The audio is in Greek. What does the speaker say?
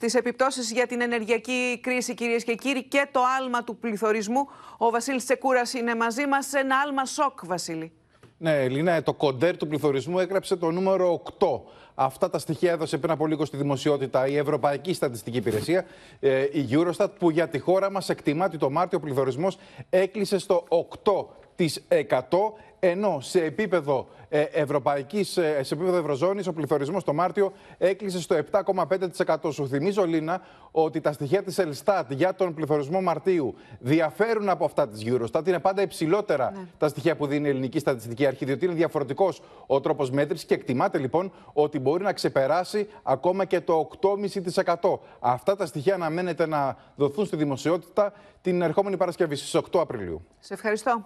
Στις επιπτώσεις για την ενεργειακή κρίση κυρίες και κύριοι και το άλμα του πληθωρισμού, ο Βασίλης Τσεκούρας είναι μαζί μας. Ένα άλμα σοκ, Βασίλη. Ναι, Ελίνα, το κοντέρ του πληθωρισμού έγραψε το νούμερο 8. Αυτά τα στοιχεία έδωσε πριν από λίγο στη δημοσιότητα η Ευρωπαϊκή Στατιστική Υπηρεσία, ε, η Eurostat, που για τη χώρα μας εκτιμά ότι το Μάρτιο ο πληθωρισμός έκλεισε στο 8 της 100, ενώ σε επίπεδο ε, ευρωπαϊκής, ε, σε επίπεδο ευρωζώνης ο πληθωρισμός το Μάρτιο έκλεισε στο 7,5%. Σου θυμίζω, Λίνα, ότι τα στοιχεία της Ελστάτ για τον πληθωρισμό Μαρτίου διαφέρουν από αυτά της Eurostat. Είναι πάντα υψηλότερα ναι. τα στοιχεία που δίνει η Ελληνική Στατιστική Αρχή, διότι είναι διαφορετικός ο τρόπος μέτρησης και εκτιμάται λοιπόν ότι μπορεί να ξεπεράσει ακόμα και το 8,5%. Αυτά τα στοιχεία αναμένεται να δοθούν στη δημοσιότητα την ερχόμενη Παρασκευή στις 8 Απριλίου. Σε ευχαριστώ.